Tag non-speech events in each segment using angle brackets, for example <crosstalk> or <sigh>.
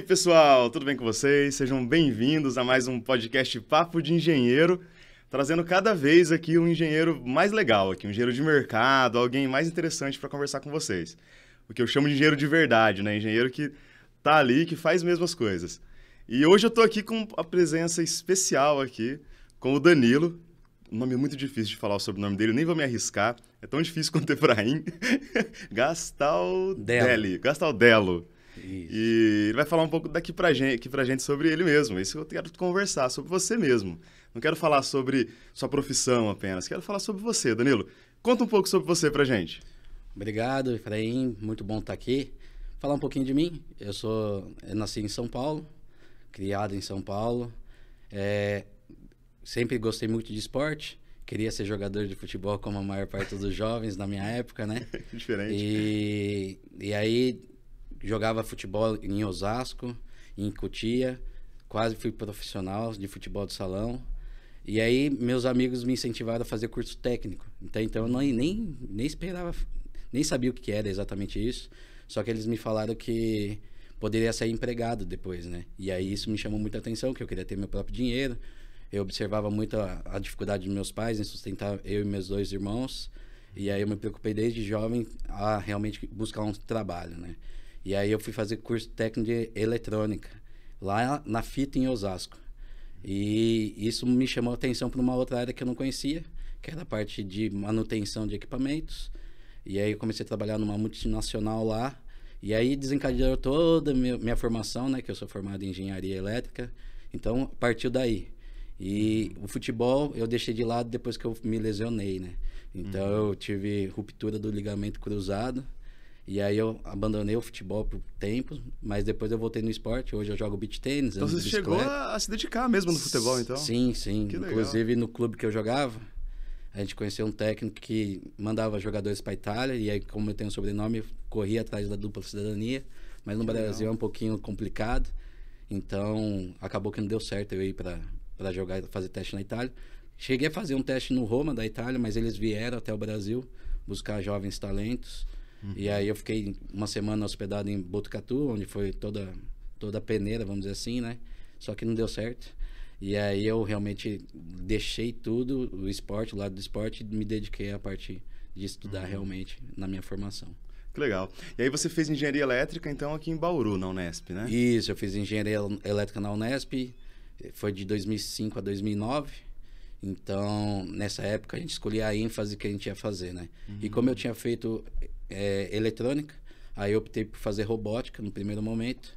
aí, pessoal? Tudo bem com vocês? Sejam bem-vindos a mais um podcast Papo de Engenheiro, trazendo cada vez aqui um engenheiro mais legal aqui, um engenheiro de mercado, alguém mais interessante para conversar com vocês. O que eu chamo de engenheiro de verdade, né? Engenheiro que tá ali, que faz mesmas coisas. E hoje eu tô aqui com a presença especial aqui com o Danilo, um nome muito difícil de falar sobre o nome dele, nem vou me arriscar. É tão difícil quanto Efraim. <laughs> Gastaldelli. Gastaldelo. Isso. E ele vai falar um pouco daqui pra gente, aqui pra gente sobre ele mesmo. Isso eu quero conversar, sobre você mesmo. Não quero falar sobre sua profissão apenas, quero falar sobre você, Danilo. Conta um pouco sobre você pra gente. Obrigado, Efraim. Muito bom estar tá aqui. Falar um pouquinho de mim. Eu sou, eu nasci em São Paulo, criado em São Paulo. É, sempre gostei muito de esporte. Queria ser jogador de futebol como a maior parte dos jovens na minha época, né? <laughs> Diferente. E, e aí jogava futebol em Osasco, em Cotia, quase fui profissional de futebol de salão. E aí meus amigos me incentivaram a fazer curso técnico. Então, então eu não, nem, nem esperava, nem sabia o que era exatamente isso. Só que eles me falaram que poderia ser empregado depois, né? E aí isso me chamou muita atenção, que eu queria ter meu próprio dinheiro. Eu observava muito a, a dificuldade dos meus pais em sustentar eu e meus dois irmãos. E aí eu me preocupei desde jovem a realmente buscar um trabalho, né? E aí eu fui fazer curso técnico de eletrônica, lá na FITA em Osasco. E isso me chamou a atenção para uma outra área que eu não conhecia, que era a parte de manutenção de equipamentos. E aí eu comecei a trabalhar numa multinacional lá. E aí desencadeou toda a minha, formação, né? Que eu sou formado em engenharia elétrica. Então, partiu daí. E o futebol eu deixei de lado depois que eu me lesionei, né? Então, uhum. eu tive ruptura do ligamento cruzado. E aí eu abandonei o futebol por tempo, mas depois eu voltei no esporte. Hoje eu jogo beach tênis. Então você chegou a, se dedicar mesmo no futebol, então? Sim, sim. Que Inclusive legal. no clube que eu jogava, a gente conheceu um técnico que mandava jogadores para Itália. E aí, como eu tenho um sobrenome, corria atrás da dupla cidadania. Mas no que Brasil legal. é um pouquinho complicado. Então acabou que não deu certo eu ir para jogar, fazer teste na Itália. Cheguei a fazer um teste no Roma da Itália, mas eles vieram até o Brasil buscar jovens talentos. Uhum. E aí eu fiquei uma semana hospedado em Botucatu, onde foi toda toda peneira, vamos dizer assim, né? Só que não deu certo. E aí eu realmente deixei tudo, o esporte, o lado do esporte, e me dediquei à parte de estudar uhum. realmente na minha formação. Que legal. E aí você fez engenharia elétrica, então, aqui em Bauru, na Unesp, né? Isso, eu fiz engenharia elétrica na Unesp, foi de 2005 a 2009. Então, nessa época, a gente escolhia a ênfase que a gente ia fazer, né? Uhum. E como eu tinha feito é, eletrônica. Aí eu optei por fazer robótica no primeiro momento.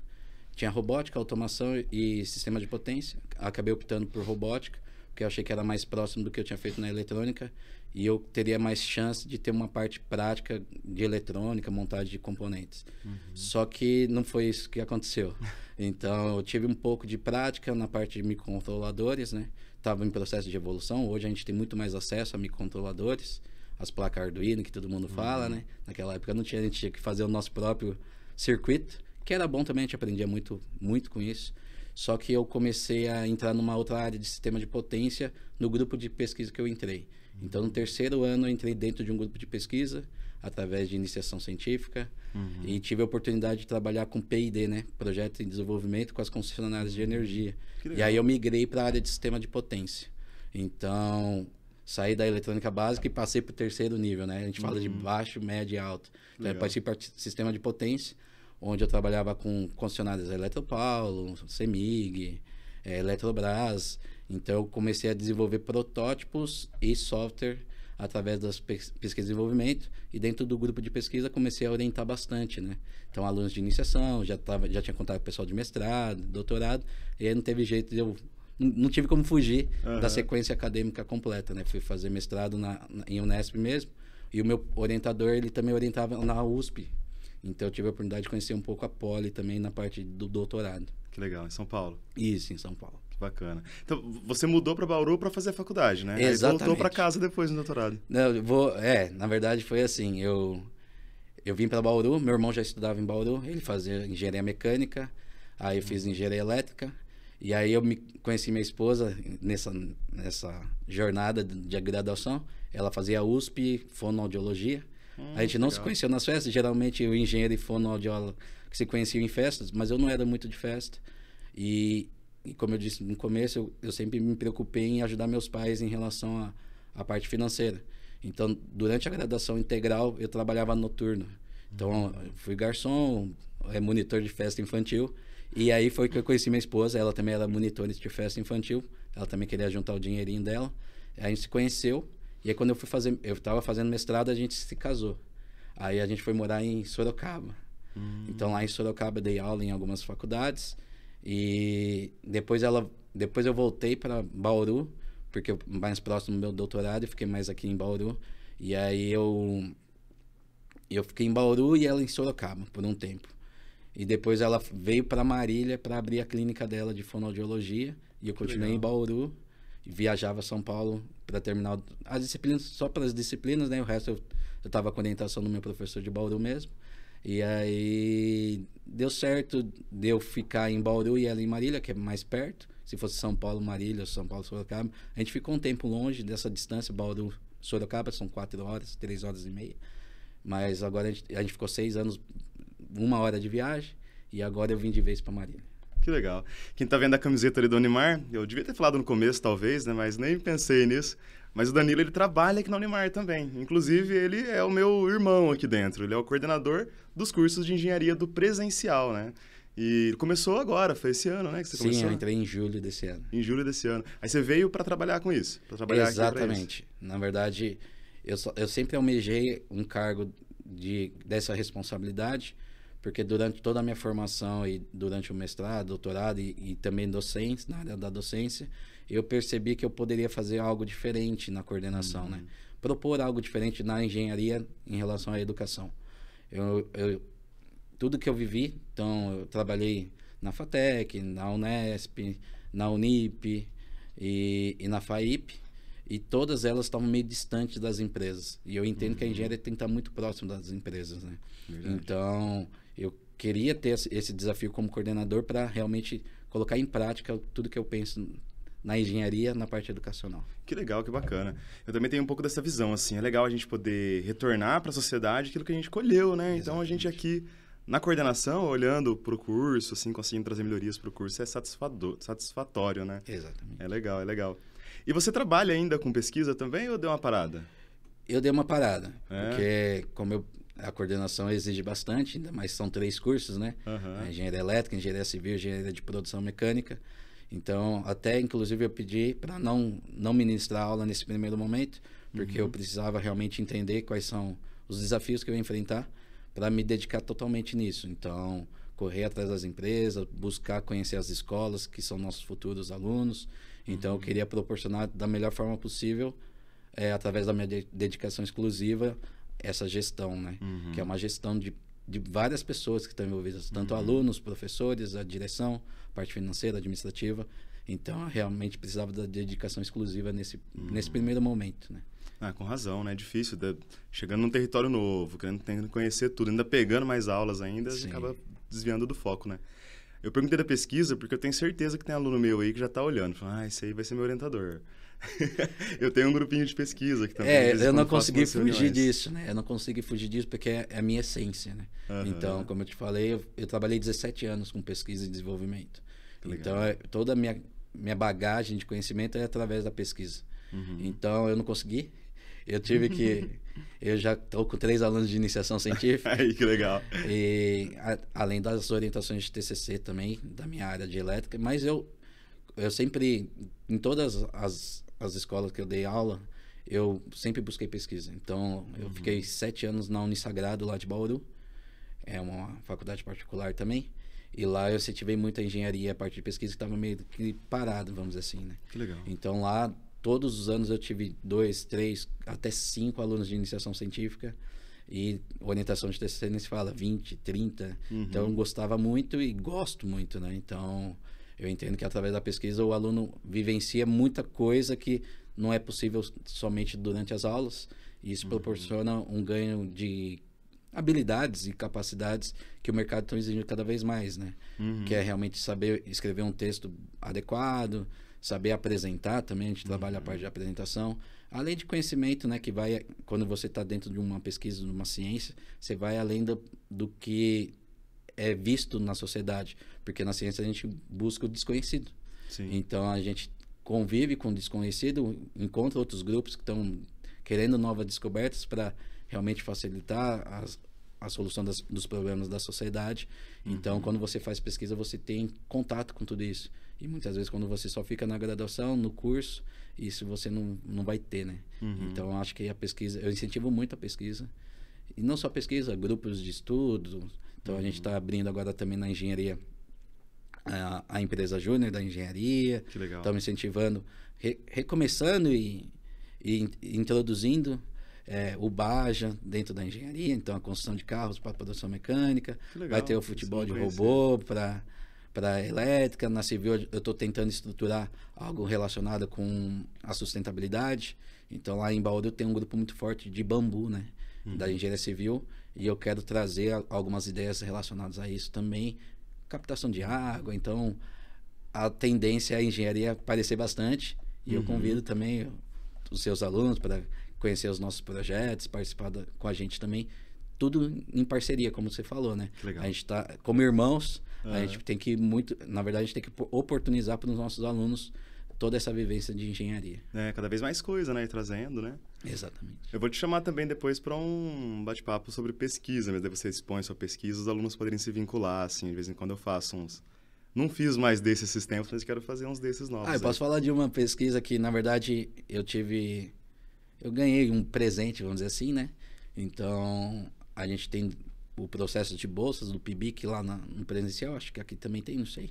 Tinha robótica, automação e sistema de potência. Acabei optando por robótica, porque eu achei que era mais próximo do que eu tinha feito na eletrônica e eu teria mais chance de ter uma parte prática de eletrônica, montagem de componentes. Uhum. Só que não foi isso que aconteceu. <laughs> Então, eu tive um pouco de prática na parte de microcontroladores, né? Estava em processo de evolução, hoje a gente tem muito mais acesso a microcontroladores as placas Arduino que todo mundo fala, uhum. né? Naquela época não tinha, a gente tinha que fazer o nosso próprio circuito, que era bom também, a gente aprendia muito, muito com isso. Só que eu comecei a entrar numa outra área de sistema de potência no grupo de pesquisa que eu entrei. Uhum. Então, no terceiro ano, eu entrei dentro de um grupo de pesquisa, através de iniciação científica, uhum. e tive a oportunidade de trabalhar com PID, né? Projeto em Desenvolvimento com as concessionárias de energia. E aí eu migrei para a área de sistema de potência. Então, saí da eletrônica básica e passei para o terceiro nível, né? A gente uhum. fala de uhum. baixo, médio e alto. Então, eu passei para sistema de potência, onde eu trabalhava com concessionárias Eletropaulo, Semig, é, Eletrobras. Então, eu comecei a desenvolver protótipos e software através das pesquisas de desenvolvimento e dentro do grupo de pesquisa comecei a orientar bastante, né? Então, alunos de iniciação, já, tava, já tinha contato com o pessoal de mestrado, doutorado, e aí não teve jeito de eu não tive como fugir uhum. da sequência acadêmica completa, né? Fui fazer mestrado na, na, em Unesp mesmo. E o meu orientador, ele também orientava na USP. Então eu tive a oportunidade de conhecer um pouco a Poli também na parte do doutorado. Que legal, em São Paulo. Isso, em São Paulo. Que bacana. Então, você mudou para Bauru para fazer a faculdade, né? Exatamente. Aí voltou para casa depois do doutorado. Não, vou, é, na verdade foi assim, eu eu vim para Bauru, meu irmão já estudava em Bauru, ele fazia engenharia mecânica, aí eu fiz uhum. engenharia elétrica, e aí eu me conheci minha esposa nessa, nessa jornada de graduação. Ela fazia USP, fonoaudiologia. Hum, a gente não legal. se conheceu nas festas. Geralmente o engenheiro e fonoaudiólogo se conheciam em festas, mas eu não era muito de festa. E, e como eu disse no começo, eu, eu, sempre me preocupei em ajudar meus pais em relação à parte financeira. Então, durante a graduação integral, eu trabalhava noturno. Então, fui garçom, é monitor de festa infantil. E aí foi que eu conheci minha esposa, ela também era monitora de festa infantil, ela também queria juntar o dinheirinho dela. Aí a gente se conheceu, e aí quando eu fui fazer, eu estava fazendo mestrado, a gente se casou. Aí a gente foi morar em Sorocaba. Hum. Então lá em Sorocaba dei aula em algumas faculdades e depois ela depois eu voltei para Bauru, porque eu, mais próximo do meu doutorado, eu fiquei mais aqui em Bauru. E aí eu eu fiquei em Bauru e ela em Sorocaba por um tempo. E depois ela veio para Marília para abrir a clínica dela de fonoaudiologia. E eu continuei Legal. em Bauru, viajava São Paulo para terminar as disciplinas, só para as disciplinas, né? O resto eu, eu com orientação do meu professor de Bauru mesmo. E aí deu certo de eu ficar em Bauru e ela em Marília, que é mais perto. Se fosse São Paulo, Marília, São Paulo, Sorocaba. A gente ficou um tempo longe dessa distância, Bauru, Sorocaba, são quatro horas, três horas e meia. Mas agora a gente, a gente ficou seis anos uma hora de viagem e agora eu vim de vez para Marília. Que legal. Quem está vendo a camiseta ali do Unimar, eu devia ter falado no começo, talvez, né? Mas nem pensei nisso. Mas o Danilo, ele trabalha aqui na Unimar também. Inclusive, ele é o meu irmão aqui dentro. Ele é o coordenador dos cursos de engenharia do presencial, né? E começou agora, foi esse ano, né? Que você Sim, começou? eu entrei em julho desse ano. Em julho desse ano. Aí você veio para trabalhar com isso? Pra trabalhar Exatamente. Isso. Na verdade, eu, só, eu sempre almejei um cargo de, dessa responsabilidade, porque durante toda a minha formação e durante o mestrado, doutorado e, e também docência, na área da docência, eu percebi que eu poderia fazer algo diferente na coordenação, né? uhum. né? Propor algo diferente na engenharia em relação à educação. Eu, eu, tudo que eu vivi, então eu trabalhei na FATEC, na Unesp, na Unip e, e na FAIP, e todas elas estavam meio distantes das empresas. E eu entendo uhum. que a uhum. engenharia tem que estar muito próximo das empresas, né? Verdade. Então, eu queria ter esse desafio como coordenador para realmente colocar em prática tudo que eu penso na engenharia, na parte educacional. Que legal, que bacana. Eu também tenho um pouco dessa visão, assim, é legal a gente poder retornar para a sociedade aquilo que a gente colheu, né? Exatamente. Então a gente aqui na coordenação, olhando para o curso, assim, conseguindo trazer melhorias para o curso, é satisfatório, né? Exatamente. É legal, é legal. E você trabalha ainda com pesquisa também ou deu uma parada? Eu dei uma parada, é. porque como eu a coordenação exige bastante, ainda mais são três cursos, né? Uhum. Engenharia elétrica, engenharia civil, engenharia de produção mecânica. Então, até inclusive eu pedi para não não ministrar aula nesse primeiro momento, porque uhum. eu precisava realmente entender quais são os desafios que eu ia enfrentar para me dedicar totalmente nisso. Então, correr atrás das empresas, buscar conhecer as escolas que são nossos futuros alunos. Então, uhum. eu queria proporcionar da melhor forma possível, é, através da minha de dedicação exclusiva, essa gestão, né? Uhum. Que é uma gestão de, de várias pessoas que estão envolvidas, tanto uhum. alunos, professores, a direção, parte financeira, administrativa. Então, realmente precisava da dedicação exclusiva nesse, uhum. nesse primeiro momento, né? Ah, com razão, né? É difícil. De... Chegando num território novo, querendo, conhecer tudo, ainda pegando mais aulas ainda, a gente acaba desviando do foco, né? Eu perguntei da pesquisa porque eu tenho certeza que tem aluno meu aí que já está olhando. Falando, ah, esse aí vai ser meu orientador. <laughs> eu tenho um grupinho de pesquisa que também. É, eu não consegui fugir disso, né? Eu não consegui fugir disso porque é, é a minha essência, né? Uhum. Então, como eu te falei, eu, eu, trabalhei 17 anos com pesquisa e desenvolvimento. Então, é, toda a minha, minha bagagem de conhecimento é através da pesquisa. Uhum. Então, eu não consegui. Eu tive que. <laughs> eu já estou com três alunos de iniciação científica. <laughs> Aí, que legal. E, a, além das orientações de TCC também, da minha área de elétrica, mas eu, eu sempre, em todas as as escolas que eu dei aula, eu sempre busquei pesquisa. Então, eu uhum. fiquei sete anos na Unisagrado, lá de Bauru. É uma faculdade particular também. E lá eu incentivei muito a engenharia, a parte de pesquisa que estava meio que parado, vamos dizer assim, né? Que legal. Então, lá, todos os anos eu tive dois, três, até cinco alunos de iniciação científica. E orientação de nem se fala 20, 30. Uhum. Então, eu uhum. gostava muito e gosto muito, né? Então... Eu entendo que através da pesquisa o aluno vivencia muita coisa que não é possível somente durante as aulas, e isso uhum. proporciona um ganho de habilidades e capacidades que o mercado está exigindo cada vez mais, né? Uhum. Que é realmente saber escrever um texto adequado, saber apresentar também, a gente uhum. trabalha a uhum. parte de apresentação, além de conhecimento, né? Que vai, quando você está dentro de uma pesquisa, de uma ciência, você vai além do, do que é visto na sociedade, porque na ciência a gente busca o desconhecido. Sim. Então a gente convive com o desconhecido, encontra outros grupos que estão querendo novas descobertas para realmente facilitar as, a solução das, dos problemas da sociedade. Então, uhum. quando você faz pesquisa, você tem contato com tudo isso. E muitas vezes, quando você só fica na graduação, no curso, isso você não, não vai ter, né? Uhum. Então, acho que a pesquisa, eu incentivo muito a pesquisa. E não só pesquisa, grupos de estudo, então a gente está abrindo agora também na engenharia a, a empresa júnior da engenharia. Que legal. Estamos incentivando, re, recomeçando e, e introduzindo é, o Baja dentro da engenharia, então a construção de carros para produção mecânica, vai ter o futebol de robô para para elétrica, na civil eu estou tentando estruturar algo relacionado com a sustentabilidade. Então lá em Bauru tem um grupo muito forte de bambu, né, uhum. da engenharia civil e eu quero trazer algumas ideias relacionadas a isso também. Captação de água, então a tendência à é engenharia aparecer bastante. E uhum. eu convido também os seus alunos para conhecer os nossos projetos, participar da, com a gente também. Tudo em parceria, como você falou, né? Legal. A gente está, como irmãos, uhum. a gente tem que muito, na verdade, a gente tem que oportunizar para os nossos alunos toda essa vivência de engenharia. É, cada vez mais coisa, né? E trazendo, né? Exatamente. Eu vou te chamar também depois para um bate-papo sobre pesquisa, mas você expõe sua pesquisa, os alunos poderem se vincular, assim, de vez em quando eu faço uns. Não fiz mais desses esses tempos, mas quero fazer uns desses novos. Ah, eu né? posso aí. falar de uma pesquisa que, na verdade, eu tive. Eu ganhei um presente, vamos dizer assim, né? Então, a gente tem o processo de bolsas do PIBIC lá na, no presencial, acho que aqui também tem, não sei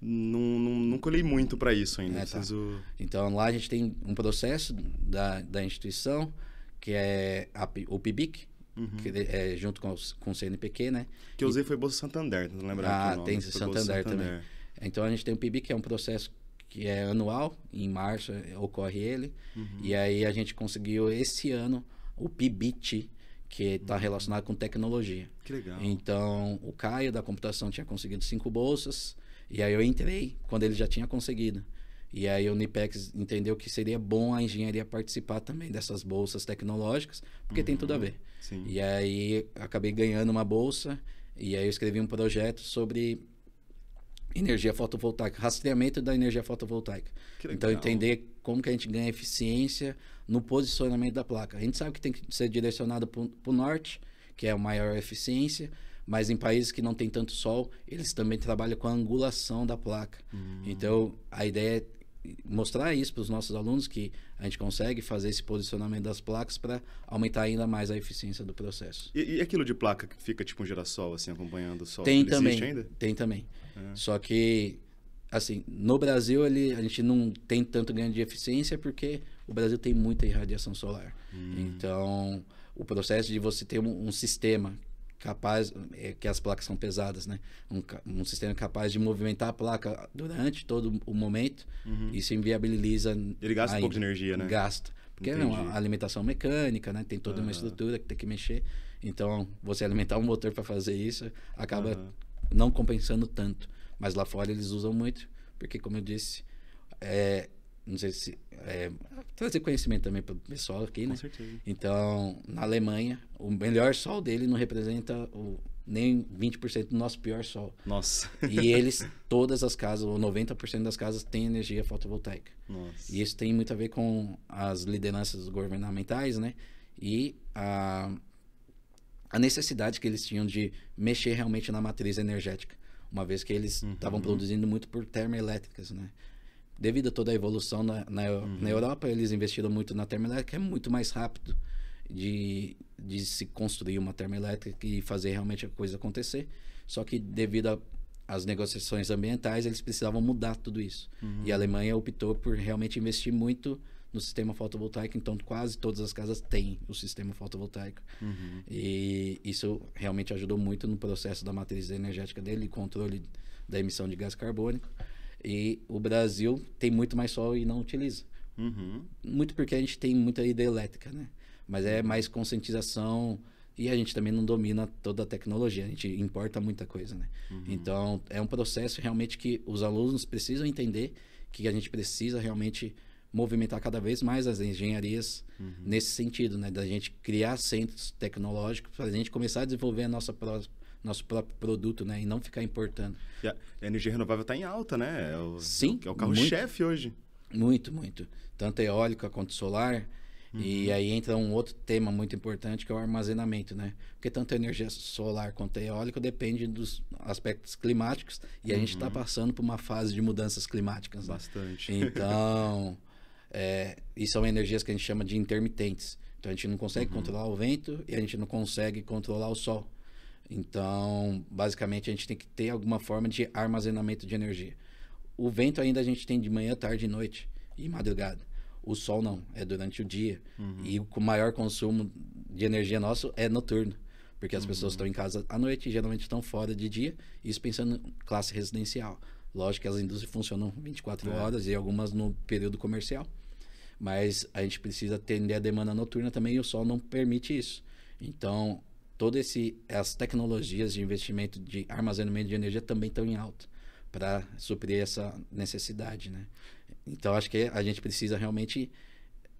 não, não, colhei muito para isso ainda. É, tá. preciso... tá. Então lá a gente tem um processo da, da instituição, que é a, o PIBIC, uhum. que é junto com, com o CNPq, né? Que eu usei e... foi Bolsa Santander, não lembro Ah, nome, tem Santander, Santander, também. Então a gente tem o PIBIC, que é um processo que é anual, em março é, ocorre ele, uhum. e aí a gente conseguiu esse ano o PIBIT, que está uhum. relacionado com tecnologia. Que legal. Então, o Caio da computação tinha conseguido cinco bolsas, e aí eu entrei quando ele já tinha conseguido. E aí o Nipex entendeu que seria bom a engenharia participar também dessas bolsas tecnológicas, porque uhum, tem tudo a uhum, ver. Sim. E aí acabei ganhando uma bolsa e aí eu escrevi um projeto sobre energia fotovoltaica, rastreamento da energia fotovoltaica. Então entender como que a gente ganha eficiência no posicionamento da placa. A gente sabe que tem que ser direcionado para o norte, que é a maior eficiência, mas em países que não tem tanto sol, eles também trabalham com a angulação da placa. Hum. Então, a ideia é mostrar isso para os nossos alunos que a gente consegue fazer esse posicionamento das placas para aumentar ainda mais a eficiência do processo. E, e, aquilo de placa que fica tipo um girassol assim acompanhando o sol? Tem ele também. Ainda? Tem também. É. Só que assim no Brasil ele, a gente não tem tanto ganho de eficiência porque o Brasil tem muita irradiação solar. Hum. Então o processo de você ter um, um sistema capaz, é, que as placas são pesadas, né? Um, um, sistema capaz de movimentar a placa durante todo o momento. Uhum. Isso inviabiliza. Ele gasta um pouco de energia, né? Gasta. Porque Entendi. é uma alimentação mecânica, né? Tem toda uhum. uma estrutura que tem que mexer. Então, você alimentar um motor para fazer isso acaba uhum. não compensando tanto. Mas lá fora eles usam muito, porque, como eu disse, é, não sei se é, trazer conhecimento também para o pessoal aqui, né? Com certeza. Então, na Alemanha, o melhor sol dele não representa o, nem 20% do nosso pior sol. Nossa. E eles, todas as casas, ou 90% das casas, têm energia fotovoltaica. Nossa. E isso tem muito a ver com as lideranças governamentais, né? E a, a necessidade que eles tinham de mexer realmente na matriz energética, uma vez que eles uhum. estavam uhum. produzindo muito por termoelétricas, né? devido a toda a evolução na, na, uhum. na Europa, eles investiram muito na termoelétrica, é muito mais rápido de, de se construir uma termoelétrica e fazer realmente a coisa acontecer. Só que devido às negociações ambientais, eles precisavam mudar tudo isso. Uhum. E a Alemanha optou por realmente investir muito no sistema fotovoltaico, então quase todas as casas têm o sistema fotovoltaico. Uhum. E isso realmente ajudou muito no processo da matriz energética dele, controle da emissão de gás carbônico. E o Brasil tem muito mais sol e não utiliza. Uhum. Muito porque a gente tem muita hidrelétrica, né? Mas é mais conscientização e a gente também não domina toda a tecnologia, a gente importa muita coisa, né? Uhum. Então, é um processo realmente que os alunos precisam entender que a gente precisa realmente movimentar cada vez mais as engenharias uhum. nesse sentido, né? Da gente criar centros tecnológicos para a gente começar a desenvolver a nossa própria nosso próprio produto, né? E não ficar importando. E a energia renovável está em alta, né? É o, Sim. É o carro-chefe hoje. Muito, muito. Tanto eólica quanto solar. Uhum. E aí entra um outro tema muito importante que é o armazenamento, né? Porque tanto a energia solar quanto a eólica depende dos aspectos climáticos e uhum. a gente está uhum. passando por uma fase de mudanças climáticas. Né? Bastante. Então, <laughs> é, e são energias que a gente chama de intermitentes. Então a gente não consegue uhum. controlar o vento e a gente não consegue controlar o sol. Então, basicamente, a gente tem que ter alguma forma de armazenamento de energia. O vento ainda a gente tem de manhã, tarde e noite e madrugada. O sol não, é durante o dia. Uhum. E o maior consumo de energia nosso é noturno, porque as uhum. pessoas estão em casa à noite e geralmente estão fora de dia, isso pensando em classe residencial. Lógico que as indústrias funcionam 24 é. horas e algumas no período comercial, mas a gente precisa atender a demanda noturna também e o sol não permite isso. Então, todas as tecnologias de investimento de armazenamento de energia também estão em alta para suprir essa necessidade, né? Então acho que a gente precisa realmente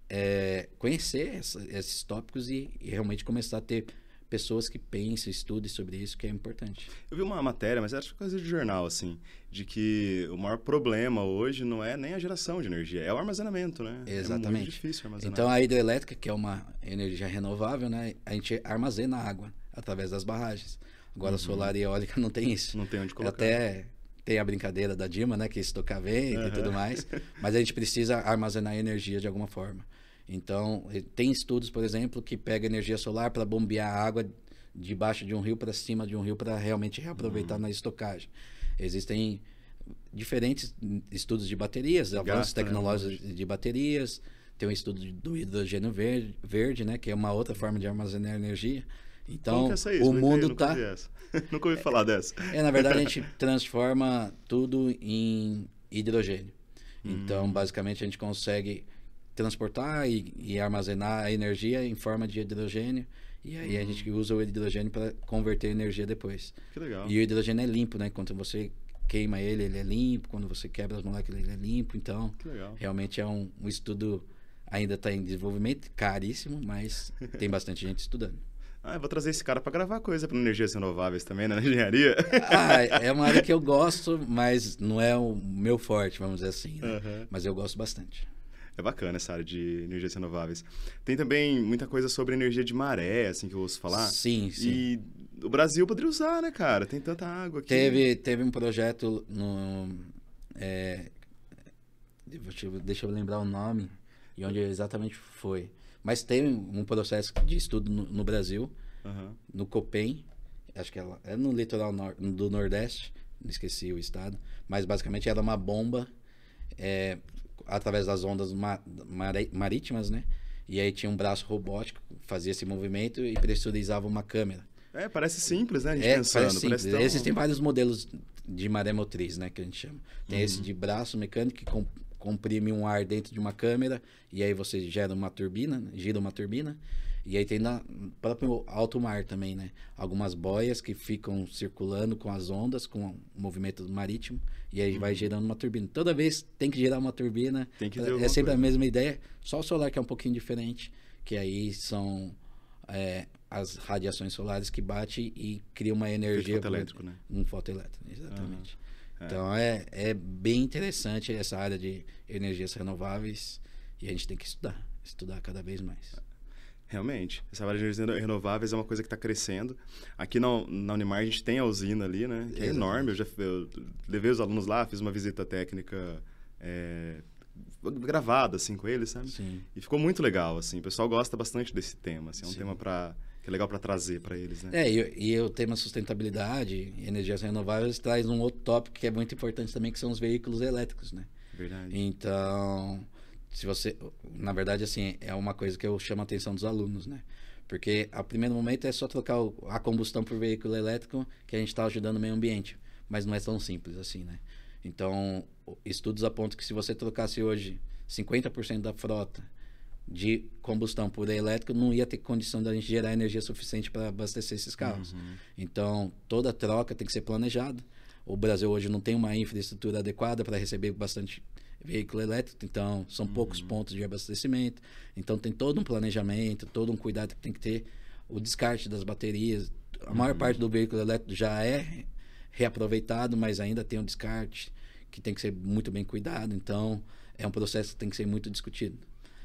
é, conhecer essa, esses tópicos e, e, realmente começar a ter pessoas que pensem, estudem sobre isso, que é importante. Eu vi uma matéria, mas era coisa de jornal, assim, de que o maior problema hoje não é nem a geração de energia, é o armazenamento, né? Exatamente. É muito difícil armazenar. Então, a hidrelétrica, que é uma energia renovável, né? A gente armazena água através das barragens. Agora, uhum. solar e eólica não tem isso. Não tem onde colocar. Até tem a brincadeira da Dima, né? Que estocar vento uhum. e tudo mais. <laughs> Mas a gente precisa armazenar energia de alguma forma. Então, tem estudos, por exemplo, que pega energia solar para bombear água debaixo de um rio para cima de um rio para realmente reaproveitar uhum. na estocagem. Existem diferentes estudos de baterias, avanços né, tecnológicos né? de baterias, tem um estudo do hidrogênio verde, verde, né, que é uma outra forma de armazenar energia. Então, é o mundo está <laughs> Nunca ouvi falar dessa. É, na verdade, a gente <laughs> transforma tudo em hidrogênio. Então, hum. basicamente, a gente consegue transportar e, e, armazenar a energia em forma de hidrogênio. E aí uhum. a gente usa o hidrogênio para converter energia depois. Que legal. E o hidrogênio é limpo, né? Quando você queima ele, ele é limpo. Quando você quebra as moléculas, ele é limpo. Então, realmente é um, um estudo ainda está em desenvolvimento, caríssimo, mas <laughs> tem bastante gente estudando. Ah, eu vou trazer esse cara para gravar coisa para energias renováveis também, né? <laughs> na engenharia. ah, é uma área que eu <laughs> gosto, mas não é o meu forte, vamos dizer assim. Né? Uhum. Mas eu gosto bastante. É bacana essa área de energias renováveis. Tem também muita coisa sobre energia de maré, assim, que eu ouço falar. Sim, sim. E o Brasil poderia usar, né, cara? Tem tanta água aqui. Teve, teve um projeto no... É, deixa eu lembrar o nome e onde exatamente foi. Mas tem um processo de estudo no, no Brasil, uhum. no COPEN, acho que é no litoral nor do Nordeste, esqueci o estado, mas basicamente era uma bomba é, através das ondas mar, marítimas, né? E aí tinha um braço robótico, fazia esse movimento e pressurizava uma câmera. É, parece simples, né? A gente é, pensando. Parece simples. Parece tão... Existem vários modelos de maré motriz, né? Que a gente chama. Tem uhum. esse de braço mecânico que comprime um ar dentro de uma câmera e aí você gera uma turbina, né, gira uma turbina e aí tem na próprio alto mar também, né? Algumas boias que ficam circulando com as ondas, com o movimento marítimo, e aí uhum. vai gerando uma turbina. Toda vez tem que gerar uma turbina. Tem que pra, é, é sempre coisa. a mesma ideia, só o solar que é um pouquinho diferente, que aí são é, as radiações solares que batem e cria uma energia. um fotoelétrico, né? Um fotoelétrico, exatamente. Uhum. É. Então é, é bem interessante essa área de energias renováveis e a gente tem que estudar, estudar cada vez mais realmente, essa área de energias renováveis é uma coisa que está crescendo. Aqui na, na Unimar a gente tem a usina ali, né? Que é, enorme. Eu já eu levei os alunos lá, fiz uma visita técnica é, gravada, assim, com eles, sabe? Sim. E ficou muito legal, assim. O pessoal gosta bastante desse tema, assim. É um Sim. tema para que é legal para trazer para eles, né? É, e, e o tema sustentabilidade, energias renováveis, traz um outro tópico que é muito importante também, que são os veículos elétricos, né? Verdade. Então, se você, na verdade, assim, é uma coisa que eu chamo a atenção dos alunos, né? Porque a primeiro momento é só trocar o, a combustão por veículo elétrico que a gente está ajudando o meio ambiente, mas não é tão simples assim, né? Então, estudos apontam que se você trocasse hoje 50% da frota de combustão por elétrico, não ia ter condição da gente gerar energia suficiente para abastecer esses carros. Uhum. Então, toda troca tem que ser planejada. O Brasil hoje não tem uma infraestrutura adequada para receber bastante veículo elétrico, então são uhum. poucos pontos de abastecimento. Então tem todo um planejamento, todo um cuidado que tem que ter. O descarte das baterias. A uhum. maior parte do veículo elétrico já é reaproveitado, mas ainda tem um descarte que tem que ser muito bem cuidado. Então é um processo que tem que ser muito discutido.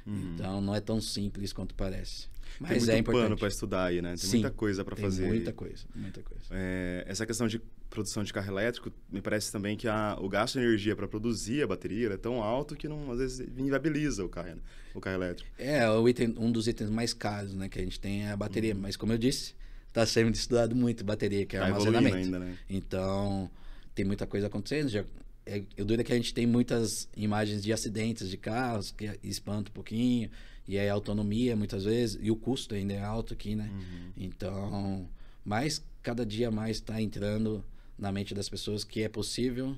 Uhum. Então não é tão simples quanto parece. Mas tem muito é importante. pano para estudar aí, né? Tem Sim, muita coisa para fazer. Muita coisa, muita coisa. É, essa questão de produção de carro elétrico, me parece também que a, o gasto de energia para produzir a bateria é tão alto que não, às vezes inviabiliza o carro, o carro elétrico. É, o item, um dos itens mais caros né, que a gente tem é a bateria, uhum. mas como eu disse, está sendo estudado muito bateria, que é tá armazenamento. Ainda, né? Então, tem muita coisa acontecendo. Já, é, eu duvido é que a gente tem muitas imagens de acidentes de carros, que espanta um pouquinho, e aí a autonomia muitas vezes, e o custo ainda é alto aqui, né? Uhum. Então, mas cada dia mais está entrando na mente das pessoas que é possível,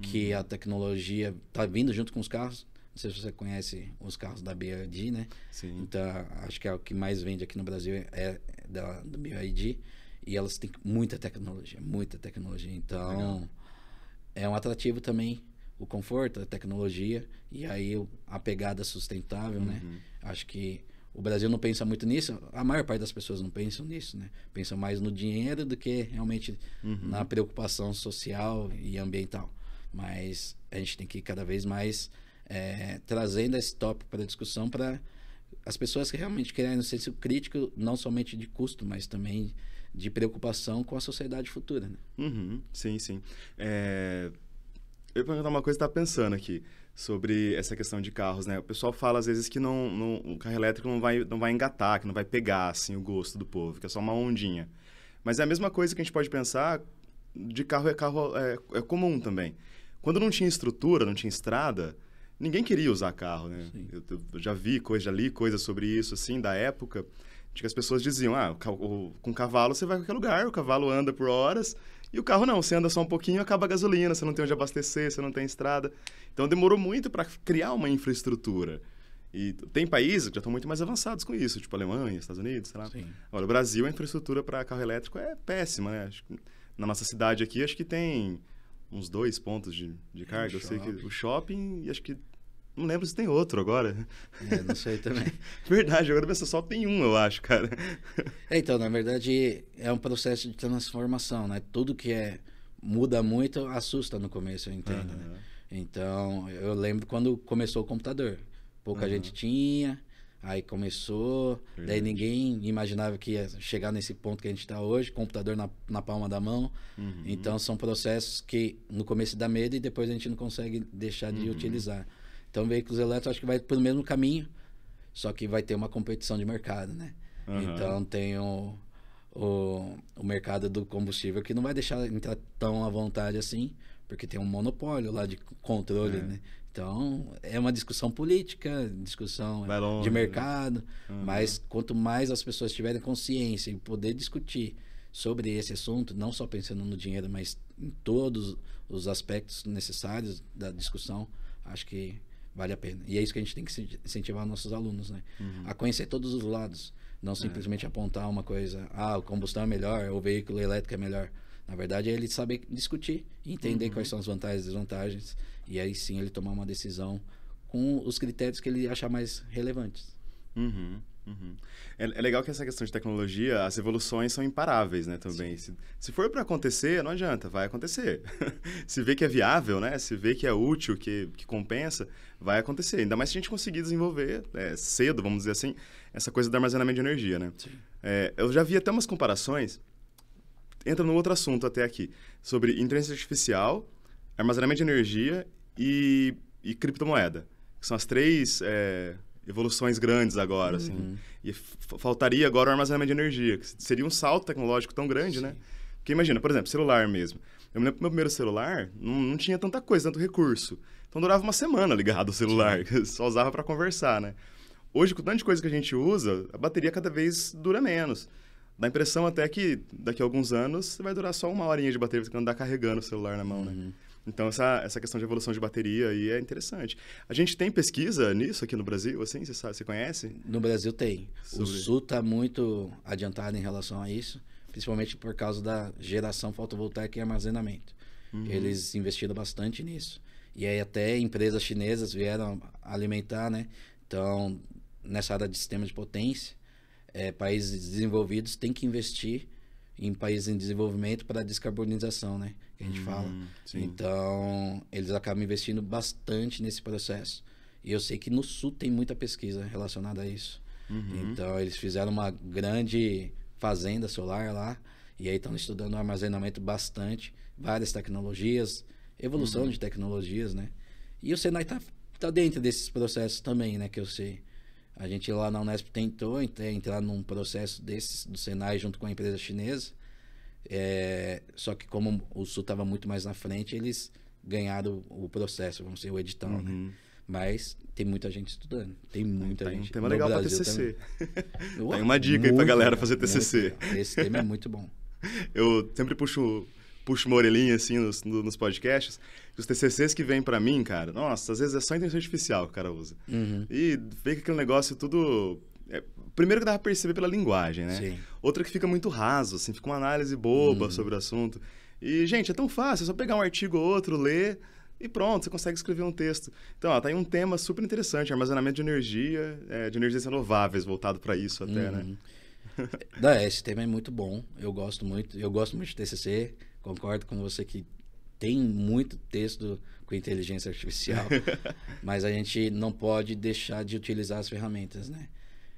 que a uhum. tecnologia está vindo junto com os carros. Não sei se você conhece os carros da BYD, né? Sim. Então, acho que é o que mais vende aqui no Brasil é da, do BYD. E elas têm muita tecnologia, muita tecnologia. Então, Legal. é um atrativo também o conforto, a tecnologia e aí a pegada sustentável, né? uhum. né? Acho que o Brasil não pensa muito nisso, a maior parte das pessoas não pensam nisso, né? Pensam mais no dinheiro do que realmente uhum. na preocupação social e ambiental. Mas a gente tem que ir cada vez mais é, trazendo esse tópico para discussão para as pessoas que realmente querem um senso crítico, não somente de custo, mas também de preocupação com a sociedade futura, né? Uhum, sim, sim. É... Eu ia perguntar uma coisa que tá pensando aqui sobre essa questão de carros, né? O pessoal fala às vezes que não, não, o carro elétrico não vai, não vai engatar, que não vai pegar assim o gosto do povo, que é só uma ondinha. Mas é a mesma coisa que a gente pode pensar de carro é carro é, é comum também. Quando não tinha estrutura, não tinha estrada, ninguém queria usar carro, né? Eu, eu, já vi coisa, já li coisas sobre isso assim da época. De que as pessoas diziam, ah, o, o, com cavalo você vai a qualquer lugar, o cavalo anda por horas, e o carro não, você anda só um pouquinho, acaba a gasolina, você não tem onde abastecer, você não tem estrada. Então demorou muito para criar uma infraestrutura. E tem países que já estão muito mais avançados com isso, tipo Alemanha, Estados Unidos, sei lá. Sim. Agora, o Brasil, a infraestrutura para carro elétrico é péssima, né? na nossa cidade aqui, acho que tem uns dois pontos de, de carga. Eu sei que o shopping e acho que não lembro se tem outro agora. É, não sei também. <laughs> verdade, agora você só tem um, eu acho, cara. É, então, na verdade, é um processo de transformação, né? Tudo que é muda muito assusta no começo, eu entendo. Uhum. Né? Então, eu lembro quando começou o computador. Pouca uhum. gente tinha, aí começou, verdade. daí ninguém imaginava que ia chegar nesse ponto que a gente está hoje, computador na, na palma da mão. Uhum. Então, são processos que no começo dá medo e depois a gente não consegue deixar de uhum. utilizar. Então, veículos elétricos acho que vai pelo mesmo caminho, só que vai ter uma competição de mercado, né? Uhum. Então, tem o, o, o, mercado do combustível que não vai deixar entrar tão à vontade assim, porque tem um monopólio lá de controle, é. né? Então, é uma discussão política, discussão longe, de né? mercado, né? uhum. mas quanto mais as pessoas tiverem consciência e poder discutir sobre esse assunto, não só pensando no dinheiro, mas em todos os aspectos necessários da discussão, acho que Vale a pena. E é isso que a gente tem que incentivar nossos alunos, né? Uhum. A conhecer todos os lados. Não é. simplesmente é. apontar uma coisa. Ah, o combustão é melhor, o veículo elétrico é melhor. Na verdade, é ele saber discutir, entender uhum. quais são as vantagens e desvantagens. E aí sim ele tomar uma decisão com os critérios que ele achar mais relevantes. Uhum. Uhum. É, é, legal que essa questão de tecnologia, as evoluções são imparáveis, né, também. Se, se, for para acontecer, não adianta, vai acontecer. <laughs> se vê que é viável, né, se vê que é útil, que, que compensa, vai acontecer. Ainda mais se a gente conseguir desenvolver é, cedo, vamos dizer assim, essa coisa do armazenamento de energia, né. É, eu já vi até umas comparações, entra no outro assunto até aqui, sobre inteligência artificial, armazenamento de energia e, e criptomoeda. Que são as três é, evoluções grandes agora, assim. uhum. assim. E faltaria agora o armazenamento de energia, que seria um salto tecnológico tão grande, né? Sim. né? Porque imagina, por exemplo, celular mesmo. Eu me lembro que meu primeiro celular não, não tinha tanta coisa, tanto recurso. Então durava uma semana ligado o celular, <laughs> só usava para conversar, né? Hoje, com o tanto de coisa que a gente usa, a bateria cada vez dura menos. Dá a impressão até que daqui a alguns anos vai durar só uma horinha de bateria, você andar carregando o celular na mão, né? uhum. né? Então, essa, essa questão de evolução de bateria aí é interessante. A gente tem pesquisa nisso aqui no Brasil, assim? Você, sabe, você conhece? No Brasil tem. Sobre... O Sul está muito adiantado em relação a isso, principalmente por causa da geração fotovoltaica e armazenamento. Uhum. Eles investiram bastante nisso. E aí até empresas chinesas vieram alimentar, né? Então, nessa área de sistema de potência, é, países desenvolvidos têm que investir em países em desenvolvimento para descarbonização, né? Que a gente hum, fala. Sim. Então, eles acabam investindo bastante nesse processo. E eu sei que no Sul tem muita pesquisa relacionada a isso. Uhum. Então, eles fizeram uma grande fazenda solar lá. E aí estão estudando armazenamento bastante, várias tecnologias, evolução uhum. de tecnologias, né? E o Senai está tá dentro desses processos também, né? Que eu sei. A gente lá na Unesp tentou entrar num processo desses do Senai junto com a empresa chinesa. É, só que como o Sul estava muito mais na frente, eles ganharam o processo, vamos dizer, o edital, né? uhum. né? Mas tem muita gente estudando. Tem muita tem, gente. <laughs> Tem uma legal para TCC. Também. tem uma dica aí para a galera fazer TCC. Esse tema é muito bom. <laughs> Eu sempre puxo, puxo uma orelhinha assim nos, nos podcasts. Os TCCs que vêm para mim, cara, nossa, às vezes é só inteligência artificial que o cara usa. Uhum. E vê que aquele negócio tudo é, primeiro que dá pra perceber pela linguagem, né? Sim. Outra que fica muito raso, assim, fica uma análise boba uhum. sobre o assunto. E, gente, é tão fácil, é só pegar um artigo ou outro, ler e pronto, você consegue escrever um texto. Então, ó, tá aí um tema super interessante, armazenamento de energia, é, de energias renováveis, voltado para isso até, né? uhum. né? <laughs> Não, esse tema é muito bom, eu gosto muito, eu gosto muito de TCC, concordo com você que tem muito texto com inteligência artificial, <laughs> mas a gente não pode deixar de utilizar as ferramentas, né?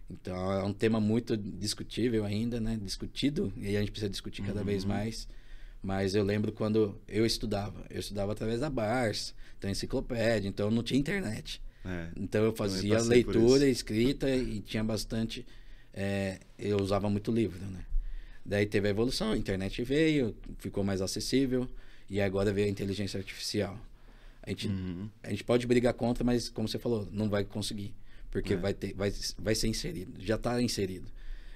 Então é um tema muito discutível ainda, né? Discutido e a gente precisa discutir cada uhum. vez mais. Mas eu lembro quando eu estudava, eu estudava através da Bars, da enciclopédia, então não tinha internet. É, então eu fazia eu leitura, escrita e tinha bastante. É, eu usava muito livro, né? Daí teve a evolução, a internet veio, ficou mais acessível. E agora veio a inteligência artificial. A gente, uhum. a gente pode brigar contra, mas como você falou, não vai conseguir. Porque é. vai, ter, vai, vai ser inserido, já está inserido.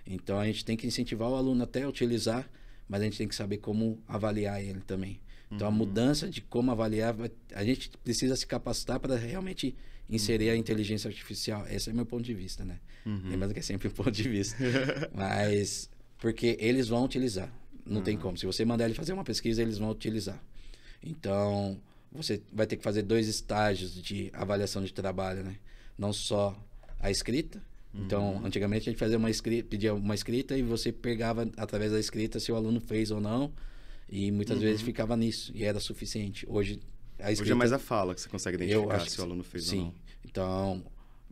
Então a gente tem que incentivar o aluno até a utilizar, mas a gente tem que saber como avaliar ele também. Então a uhum. mudança de como avaliar, a gente precisa se capacitar para realmente inserir a uhum. inteligência artificial. Esse é meu ponto de vista, né? Uhum. Lembrando que é sempre o <laughs> ponto de vista. <laughs> Mas porque eles vão utilizar. Não uhum. tem como. Se você mandar ele fazer uma pesquisa, eles vão utilizar. Então, você vai ter que fazer dois estágios de avaliação de trabalho, né? Não só a escrita. Então, uhum. Então, antigamente a gente fazia uma escrita, pedia uma escrita e você pegava através da escrita se o aluno fez ou não. E muitas uhum. vezes ficava nisso e era suficiente. Hoje a escrita, Hoje é mais a fala que você consegue identificar se o aluno fez sim. ou não. Então,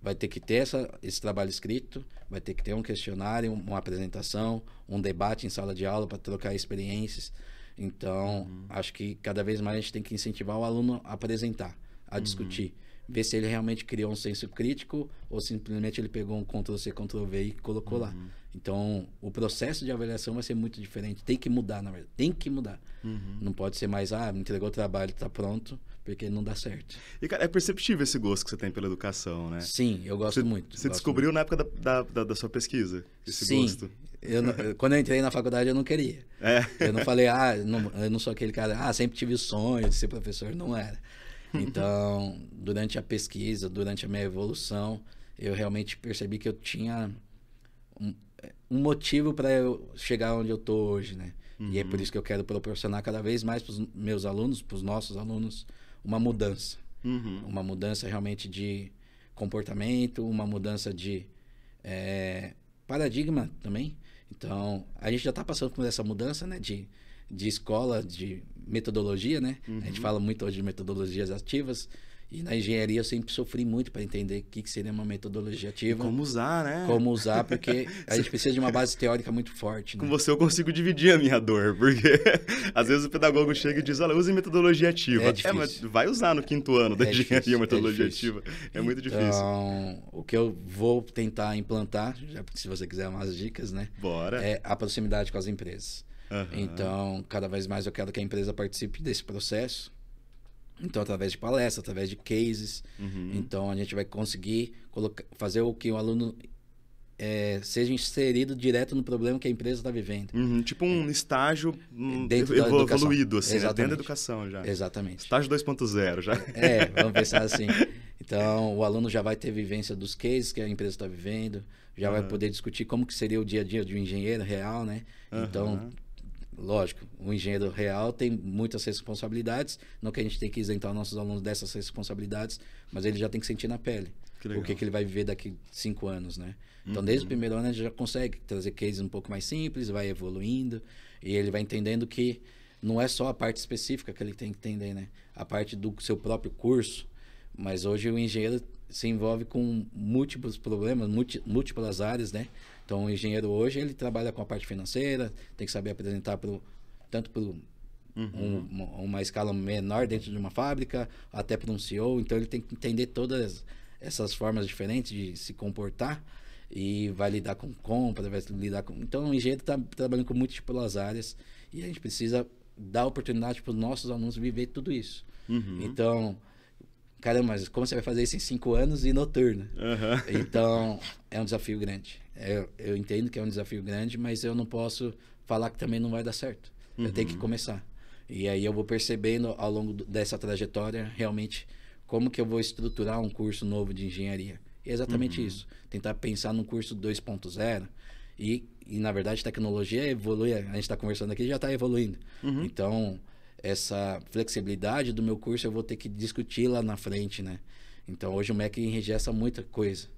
vai ter que ter essa, esse trabalho escrito, vai ter que ter um questionário, uma apresentação, um debate em sala de aula para trocar experiências. Então, uhum. acho que cada vez mais a gente tem que incentivar o aluno a apresentar, a uhum. discutir, ver se ele realmente criou um senso crítico ou simplesmente ele pegou um Ctrl-C, Ctrl-V e colocou uhum. lá. Então, o processo de avaliação vai ser muito diferente. Tem que mudar, na verdade. Tem que mudar. Uhum. Não pode ser mais, ah, entregou o trabalho, está pronto porque não dá certo. E, cara, é perceptível esse gosto que você tem pela educação, né? Sim, eu gosto você, muito. Você gosto descobriu muito. na época da, da, da, da, sua pesquisa esse Sim, gosto? Eu quando eu entrei na faculdade, eu não queria. É. Eu não falei, <laughs> ah, não, eu não sou aquele cara, ah, sempre tive o sonho de ser professor. Não era. Então, durante a pesquisa, durante a minha evolução, eu realmente percebi que eu tinha um, um motivo para eu chegar onde eu tô hoje, né? Uhum. E é por uhum. isso que eu quero proporcionar cada vez mais para os meus alunos, para os nossos alunos, uma mudança. Uhum. Uma mudança realmente de comportamento, uma mudança de é, paradigma também. Então, a gente já está passando por essa mudança, né? De, de escola, de metodologia, né? Uhum. A gente uhum. fala muito hoje de metodologias ativas, e na engenharia eu sempre sofri muito para entender o que, que, seria uma metodologia ativa. E como usar, né? Como usar, porque <laughs> a gente precisa de uma base teórica muito forte. Né? Com você eu consigo dividir a minha dor, porque <laughs> às vezes o pedagogo chega e diz, olha, use metodologia ativa. É, é mas vai usar no quinto ano da é engenharia é metodologia é ativa. É muito então, difícil. Então, o que eu vou tentar implantar, já se você quiser umas dicas, né? Bora. É a proximidade com as empresas. Uhum. Então, cada vez mais eu quero que a empresa participe desse processo então, através de palestras, através de cases. Uhum. Então, a gente vai conseguir colocar, fazer o que o aluno é, seja inserido direto no problema que a empresa está vivendo. Uhum, tipo um hum, é. estágio dentro evolu da educação. evoluído, assim, né? dentro da educação já. Exatamente. Estágio 2.0 já. É, <laughs> vamos pensar assim. Então, o aluno já vai ter vivência dos cases que a empresa está vivendo, já uhum. vai poder discutir como que seria o dia a dia de um engenheiro real, né? Uhum. Então, Lógico, um engenheiro real tem muitas responsabilidades, não que a gente tenha que isentar nossos alunos dessas responsabilidades, mas ele já tem que sentir na pele o que, que, ele vai viver daqui cinco anos, né? Então, uhum. desde o uhum. primeiro ano, a gente já consegue trazer cases um pouco mais simples, vai evoluindo, e ele vai entendendo que não é só a parte específica que ele tem que entender, né? A parte do seu próprio curso, mas hoje o engenheiro se envolve com múltiplos problemas, múltiplas áreas, né? Então, o engenheiro hoje, ele trabalha com a parte financeira, tem que saber apresentar pro, tanto para uhum. um, uma escala menor dentro de uma fábrica, até para um CEO. Então, ele tem que entender todas essas formas diferentes de se comportar e vai lidar com compra, vai lidar com... Então, o engenheiro está trabalhando com múltiplas áreas e a gente precisa dar oportunidade para os nossos alunos viver tudo isso. Uhum. Então caramba, mas como você vai fazer isso em cinco anos e noturno? Uhum. <laughs> Então, é um desafio grande. Eu, eu, entendo que é um desafio grande, mas eu não posso falar que também não vai dar certo. Uhum. Eu tenho que uhum. começar. E aí eu vou percebendo ao longo dessa trajetória, realmente, como que eu vou estruturar um curso novo de engenharia. E é exatamente uhum. isso. Tentar pensar num curso 2.0 e, e, na verdade, tecnologia evolui. A gente está conversando aqui já está evoluindo. Uhum. Então essa flexibilidade do meu curso eu vou ter que discutir lá na frente, né? Então hoje o MEC enrijece muita coisa.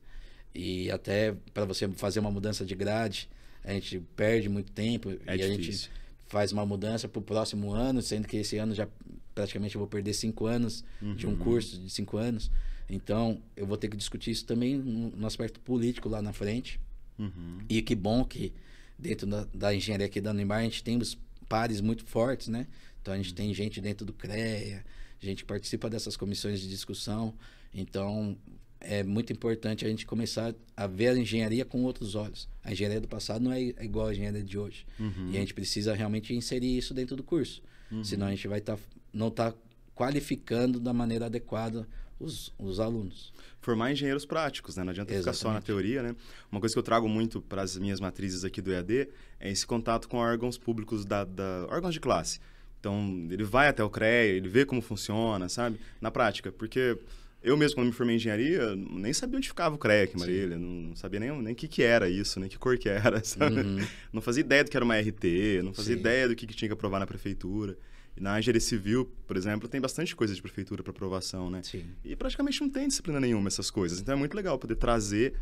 E até para você fazer uma mudança de grade, a gente perde muito tempo é e difícil. a gente faz uma mudança para o próximo ano, sendo que esse ano já praticamente eu vou perder cinco anos uhum. de um uhum. curso de cinco anos. Então eu vou ter que discutir isso também no aspecto político lá na frente. Uhum. E que bom que dentro da, da engenharia aqui da Unimar a gente temos pares muito fortes, né? Então a gente uhum. tem gente dentro do CREA, gente que participa dessas comissões de discussão. Então é muito importante a gente começar a ver a engenharia com outros olhos. A engenharia do passado não é igual à engenharia de hoje. Uhum. E a gente precisa realmente inserir isso dentro do curso. Uhum. Senão a gente vai estar tá, não estar tá qualificando da maneira adequada os, os alunos. Formar engenheiros práticos, né? Não adianta Exatamente. ficar só na teoria, né? Uma coisa que eu trago muito para as minhas matrizes aqui do EAD é esse contato com órgãos públicos, da, da órgãos de classe. Então, ele vai até o CREA, ele vê como funciona, sabe? Na prática, porque... Eu mesmo, quando me formei em engenharia, nem sabia onde ficava o CREA aqui, Marília. Não sabia nem o nem que, que era isso, nem que cor que era, <laughs> sabe? Uhum. Não fazia ideia do que era uma RT, não fazia Sim. ideia do que, que tinha que aprovar na prefeitura. Na engenharia civil, por exemplo, tem bastante coisa de prefeitura para aprovação, né? Sim. E praticamente não tem disciplina nenhuma essas coisas. Então é muito legal poder trazer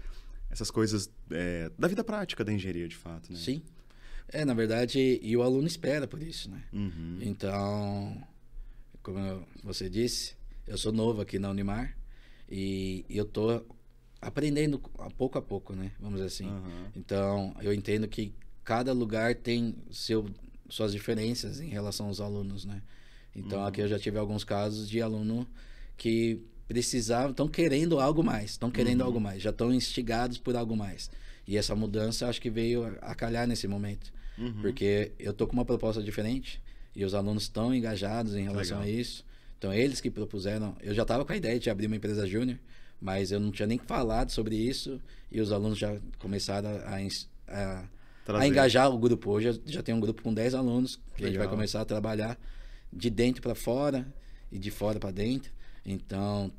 essas coisas é, da vida prática da engenharia, de fato, né? Sim. É, na verdade, e o aluno espera por isso, né? Uhum. Então, como você disse, eu sou novo aqui na Unimar e eu tô aprendendo a pouco a pouco, né? Vamos dizer assim. Uhum. Então, eu entendo que cada lugar tem seu suas diferenças em relação aos alunos, né? Então uhum. aqui eu já tive alguns casos de aluno que precisavam, estão querendo algo mais, estão querendo uhum. algo mais, já estão instigados por algo mais. E essa mudança acho que veio a calhar nesse momento, uhum. porque eu tô com uma proposta diferente e os alunos estão engajados em relação Legal. a isso. Então eles que propuseram, eu já estava com a ideia de abrir uma empresa júnior, mas eu não tinha nem falado sobre isso e os alunos já começaram a, a, a Trazer. a engajar o grupo. Hoje eu já tenho um grupo com 10 alunos, que Legal. a gente vai começar a trabalhar de dentro para fora e de fora para dentro. Então,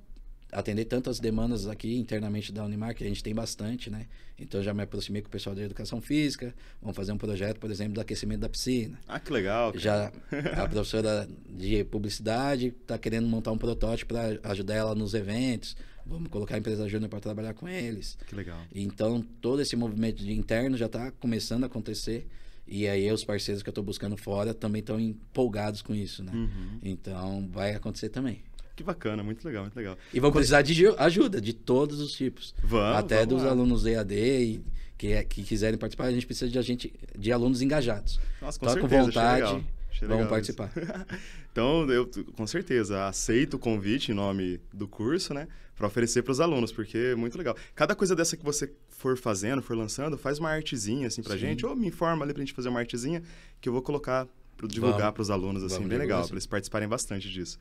atender tantas demandas aqui internamente da Unimar, que a gente tem bastante, né? Então, já me aproximei com o pessoal da educação física. Vamos fazer um projeto, por exemplo, do aquecimento da piscina. Ah, que legal. Cara. Já <laughs> a professora de publicidade está querendo montar um protótipo para ajudar ela nos eventos Vamos colocar a empresa júnior para trabalhar com eles. Que legal. Então, todo esse movimento de interno já está começando a acontecer. E aí os parceiros que eu estou buscando fora também estão empolgados com isso, né? Uhum. Então vai acontecer também. Que bacana, muito legal, muito legal. E vão Quando... precisar de ajuda de todos os tipos. Vamos, Até vamos dos lá. alunos EAD e que, é, que quiserem participar, a gente precisa de, a gente, de alunos engajados. Nossa, com, certeza, com vontade. Achei Vamos participar. <laughs> então, eu com certeza aceito o convite em nome do curso, né? Para oferecer para os alunos, porque é muito legal. Cada coisa dessa que você for fazendo, for lançando, faz uma artezinha assim para gente, ou me informa ali para gente fazer uma artezinha que eu vou colocar para divulgar para os alunos, assim, Vamos bem legal, para eles participarem bastante disso.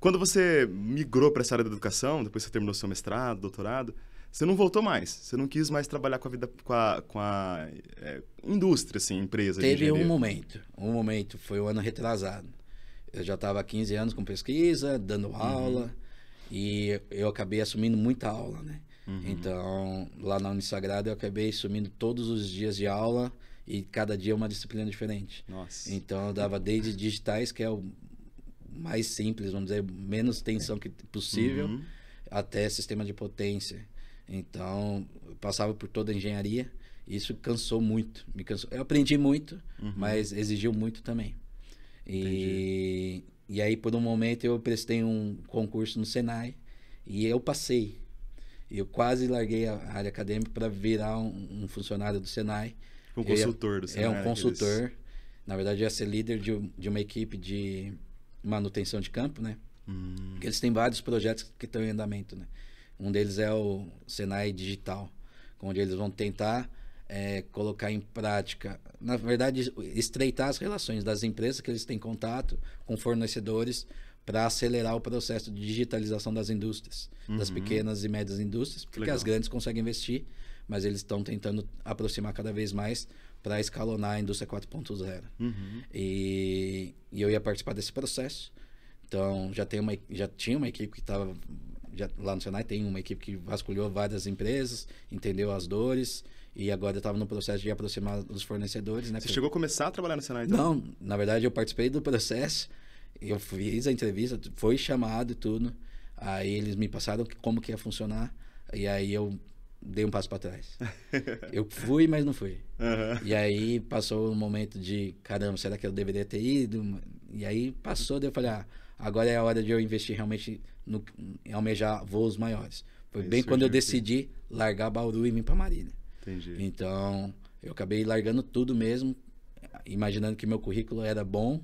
Quando você migrou para essa área da educação, depois você terminou seu mestrado, doutorado, você não voltou mais, você não quis mais trabalhar com a vida, com a, com a é, indústria, assim, empresa. Teve um momento, um momento, foi o um ano retrasado. Eu já estava há 15 anos com pesquisa, dando uhum. aula, uhum. e eu acabei assumindo muita aula, né? Uhum. Então, lá na Unisagrada, eu acabei assumindo todos os dias de aula e cada dia uma disciplina diferente. Nossa. Então, eu dava desde digitais, que é o mais simples, vamos dizer, menos tensão que possível, uhum. até sistema de potência. Então, eu passava por toda a engenharia. Isso cansou muito, me cansou. Eu aprendi muito, uhum. mas exigiu muito também. E, e aí, por um momento, eu prestei um concurso no Senai e eu passei. Eu quase larguei a área acadêmica para virar um, um, funcionário do Senai. Um consultor ia, do Senai. É, um consultor. Eles... Na verdade, ia ser líder de, de uma equipe de manutenção de campo, né? Hum. Porque eles têm vários projetos que estão em andamento, né? Um deles é o Senai Digital, onde eles vão tentar é, colocar em prática, na verdade, estreitar as relações das empresas que eles têm contato com fornecedores para acelerar o processo de digitalização das indústrias, uhum. das pequenas e médias indústrias, porque Legal. as grandes conseguem investir, mas eles estão tentando aproximar cada vez mais para escalonar a indústria 4.0. Uhum. E, e eu ia participar desse processo. Então, já, tem uma, já tinha uma equipe que estava já, lá no Senai tem uma equipe que vasculhou várias empresas, entendeu as dores e agora eu estava no processo de aproximar dos fornecedores. Né, Você chegou a começar a trabalhar no Senai? Então? Não, na verdade eu participei do processo, eu fiz a entrevista, foi chamado e tudo, aí eles me passaram como que ia funcionar e aí eu dei um passo para trás. <laughs> eu fui, mas não fui. Uhum. E aí passou o um momento de, caramba, será que eu deveria ter ido? E aí passou, daí eu falei, ah, agora é a hora de eu investir realmente no, em almejar voos maiores. Foi Aí bem quando eu decidi largar Bauru e vir para Marília. Entendi. Então, eu acabei largando tudo mesmo, imaginando que meu currículo era bom.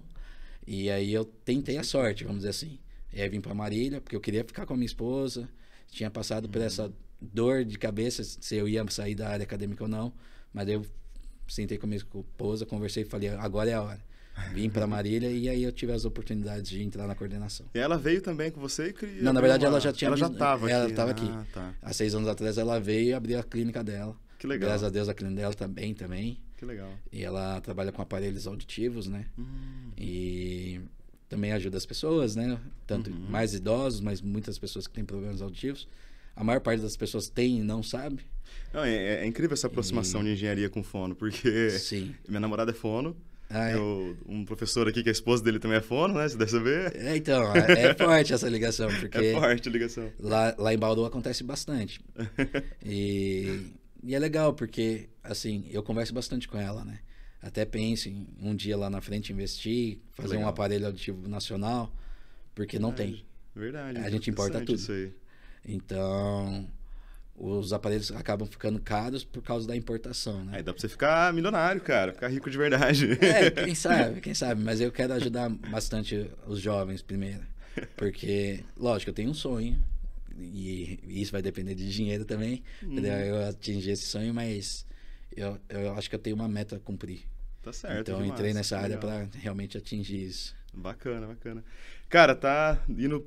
E aí eu tentei a sorte, vamos dizer assim. E é, aí vim para Marília, porque eu queria ficar com a minha esposa. Tinha passado uhum. por essa dor de cabeça se eu ia sair da área acadêmica ou não. Mas eu sentei com a minha esposa, conversei e falei: agora é a hora. Vim para Marília e aí eu tive as oportunidades de entrar na coordenação. E ela veio também com você e criou. Não, na verdade uma... ela já tinha. Ela já estava Ela estava aqui. Ah, tá. Há seis anos atrás ela veio e abriu a clínica dela. Que legal. Graças a Deus a clínica dela também também. Que legal. E ela trabalha com aparelhos auditivos, né? Hum. E também ajuda as pessoas, né? Tanto uhum. mais idosos, mas muitas pessoas que têm problemas auditivos. A maior parte das pessoas tem e não sabe. Não, é, é, é incrível essa aproximação e... de engenharia com fono, porque Sim. <laughs> minha namorada é fono. Eu, um professor aqui que a esposa dele também é fono, né? Você deve saber. É, então, é, é <laughs> forte essa ligação, porque... É forte a ligação. Lá, lá em Baldo acontece bastante. <laughs> E, e é legal, porque, assim, eu converso bastante com ela, né? Até penso em um dia lá na frente investir, fazer legal. um aparelho auditivo nacional, porque Verdade. não tem. Verdade. A gente importa tudo. Então, os aparelhos acabam ficando caros por causa da importação, né? Aí dá pra você ficar milionário, cara, ficar rico de verdade. É, <laughs> quem sabe, quem sabe, mas eu quero ajudar bastante os jovens primeiro, porque, lógico, eu tenho um sonho e isso vai depender de dinheiro também, hum. eu atingir esse sonho, mas eu, eu acho que eu tenho uma meta a cumprir. Tá certo. Então eu entrei nessa área para realmente atingir isso. Bacana, bacana. Cara, tá indo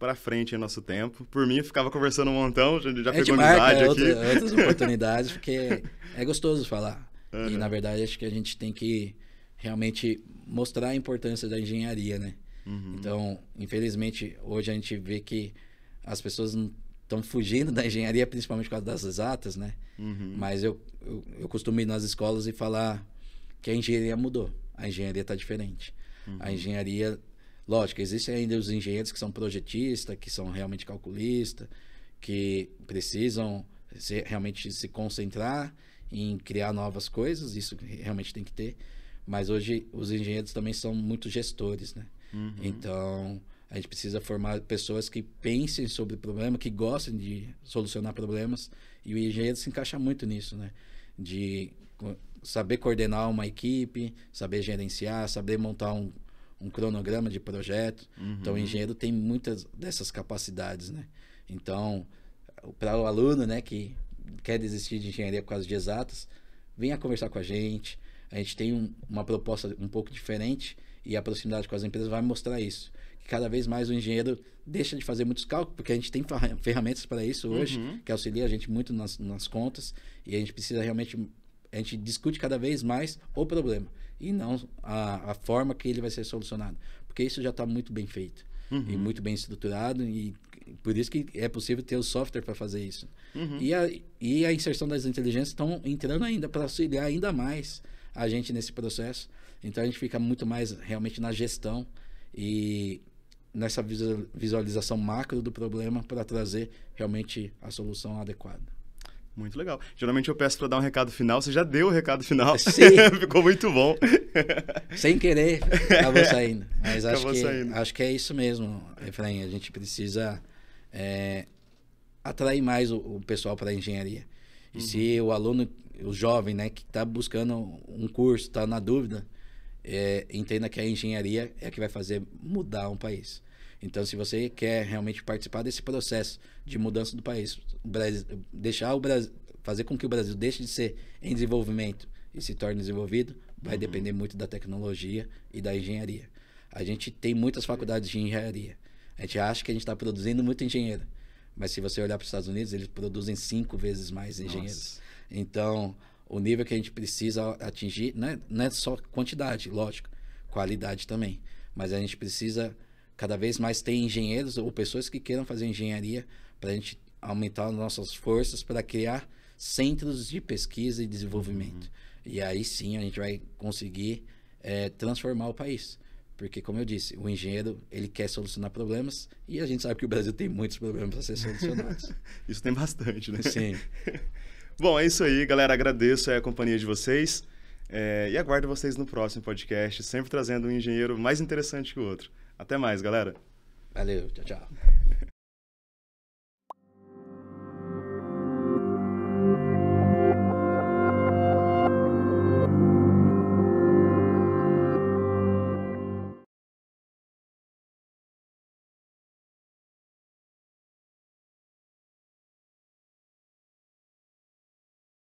para frente em nosso tempo. Por mim, ficava conversando um montão, a gente já é pegou marca, amizade né? aqui. Outra, outras <laughs> oportunidades, porque é gostoso falar. Uhum. E, na verdade, acho que a gente tem que realmente mostrar a importância da engenharia, né? Uhum. Então, infelizmente, hoje a gente vê que as pessoas estão fugindo da engenharia, principalmente por causa das exatas, né? Uhum. Mas eu, eu, eu, costumo ir nas escolas e falar que a engenharia mudou, a engenharia está diferente. Uhum. A engenharia Lógico, existem ainda os engenheiros que são projetistas, que são realmente calculistas, que precisam se, realmente se concentrar em criar novas coisas, isso realmente tem que ter. Mas hoje os engenheiros também são muito gestores, né? Uhum. Então, a gente precisa formar pessoas que pensem sobre o problema, que gostem de solucionar problemas, e o engenheiro se encaixa muito nisso, né? De saber coordenar uma equipe, saber gerenciar, saber montar um, um cronograma de projeto. Uhum. Então, o engenheiro tem muitas dessas capacidades, né? Então, para o aluno, né, que quer desistir de engenharia por causa de exatas, venha conversar com a gente. A gente tem um, uma proposta um pouco diferente e a proximidade com as empresas vai mostrar isso. Que cada vez mais o engenheiro deixa de fazer muitos cálculos, porque a gente tem ferramentas para isso hoje, uhum. que auxilia a gente muito nas, nas contas, e a gente precisa realmente. A gente discute cada vez mais o problema e não a, a forma que ele vai ser solucionado. Porque isso já está muito bem feito uhum. e muito bem estruturado e por isso que é possível ter o software para fazer isso. Uhum. E, a, e a inserção das inteligências estão entrando ainda para auxiliar ainda mais a gente nesse processo. Então a gente fica muito mais realmente na gestão e nessa visualização macro do problema para trazer realmente a solução adequada. Muito legal. Geralmente eu peço para dar um recado final, você já deu o recado final. <laughs> Sim. <laughs> Ficou muito bom. <laughs> Sem querer, acabou saindo. Mas acho que, saindo. acho que é isso mesmo, Efraim. A gente precisa é, atrair mais o, o pessoal para a engenharia. E uhum. se o aluno, o jovem, né, que está buscando um curso, está na dúvida, é, entenda que a engenharia é a que vai fazer mudar um país. Então, se você quer realmente participar desse processo de mudança do país, Brasil, deixar o Brasil, fazer com que o Brasil deixe de ser em desenvolvimento e se torne desenvolvido, vai uhum. depender muito da tecnologia e da engenharia. A gente tem muitas faculdades de engenharia. A gente acha que a gente está produzindo muito engenheiro, mas se você olhar para os Estados Unidos, eles produzem cinco vezes mais engenheiros. Nossa. Então, o nível que a gente precisa atingir é, não é só quantidade, lógico, qualidade também. Mas a gente precisa cada vez mais tem engenheiros ou pessoas que queiram fazer engenharia para a gente aumentar nossas forças para criar centros de pesquisa e desenvolvimento. Uhum. E aí sim a gente vai conseguir é, transformar o país. Porque, como eu disse, o engenheiro ele quer solucionar problemas e a gente sabe que o Brasil tem muitos problemas a ser solucionados. <laughs> isso tem bastante, né? Sim. <laughs> Bom, é isso aí, galera. Agradeço a companhia de vocês é, e aguardo vocês no próximo podcast, sempre trazendo um engenheiro mais interessante que o outro. Até mais, galera. Valeu, tchau, tchau.